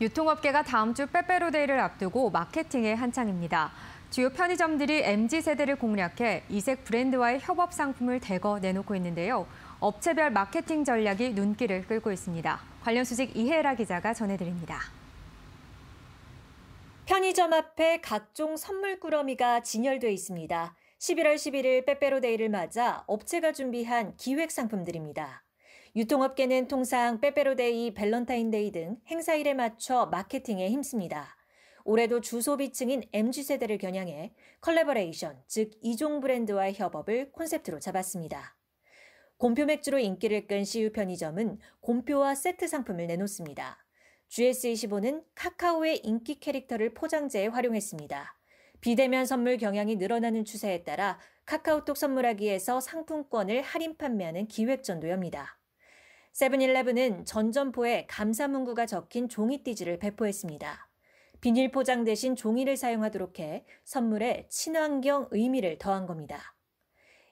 유통업계가 다음 주 빼빼로데이를 앞두고 마케팅에 한창입니다. 주요 편의점들이 MZ세대를 공략해 이색 브랜드와의 협업 상품을 대거 내놓고 있는데요. 업체별 마케팅 전략이 눈길을 끌고 있습니다. 관련 소식 이혜라 기자가 전해드립니다. 편의점 앞에 각종 선물 꾸러미가 진열돼 있습니다. 11월 11일 빼빼로데이를 맞아 업체가 준비한 기획 상품들입니다. 유통업계는 통상 빼빼로데이, 밸런타인데이 등 행사일에 맞춰 마케팅에 힘씁니다. 올해도 주소비층인 m g 세대를 겨냥해 컬래버레이션, 즉 이종 브랜드와의 협업을 콘셉트로 잡았습니다. 곰표 맥주로 인기를 끈 CU 편의점은 곰표와 세트 상품을 내놓습니다. GS25는 카카오의 인기 캐릭터를 포장재에 활용했습니다. 비대면 선물 경향이 늘어나는 추세에 따라 카카오톡 선물하기에서 상품권을 할인 판매하는 기획전도 엽니다. 세븐일레븐은 전점포에 감사 문구가 적힌 종이띠지를 배포했습니다. 비닐 포장 대신 종이를 사용하도록 해 선물에 친환경 의미를 더한 겁니다.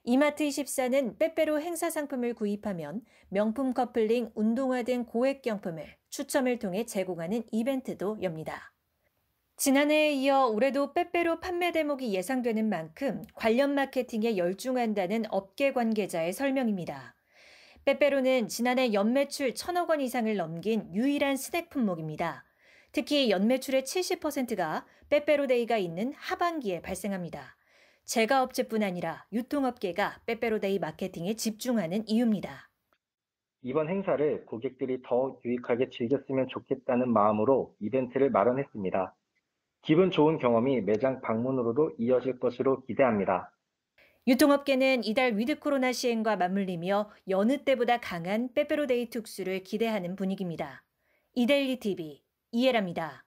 이마트24는 빼빼로 행사 상품을 구입하면 명품 커플링, 운동화 등 고액 경품을 추첨을 통해 제공하는 이벤트도 엽니다. 지난해에 이어 올해도 빼빼로 판매 대목이 예상되는 만큼 관련 마케팅에 열중한다는 업계 관계자의 설명입니다. 빼빼로는 지난해 연매출 1 0 0 0억원 이상을 넘긴 유일한 스낵 품목입니다. 특히 연매출의 70%가 빼빼로데이가 있는 하반기에 발생합니다. 제과업체뿐 아니라 유통업계가 빼빼로데이 마케팅에 집중하는 이유입니다. 이번 행사를 고객들이 더 유익하게 즐겼으면 좋겠다는 마음으로 이벤트를 마련했습니다. 기분 좋은 경험이 매장 방문으로도 이어질 것으로 기대합니다. 유통업계는 이달 위드 코로나 시행과 맞물리며 여느 때보다 강한 빼빼로데이 특수를 기대하는 분위기입니다. 이데일리 TV 이해랍니다.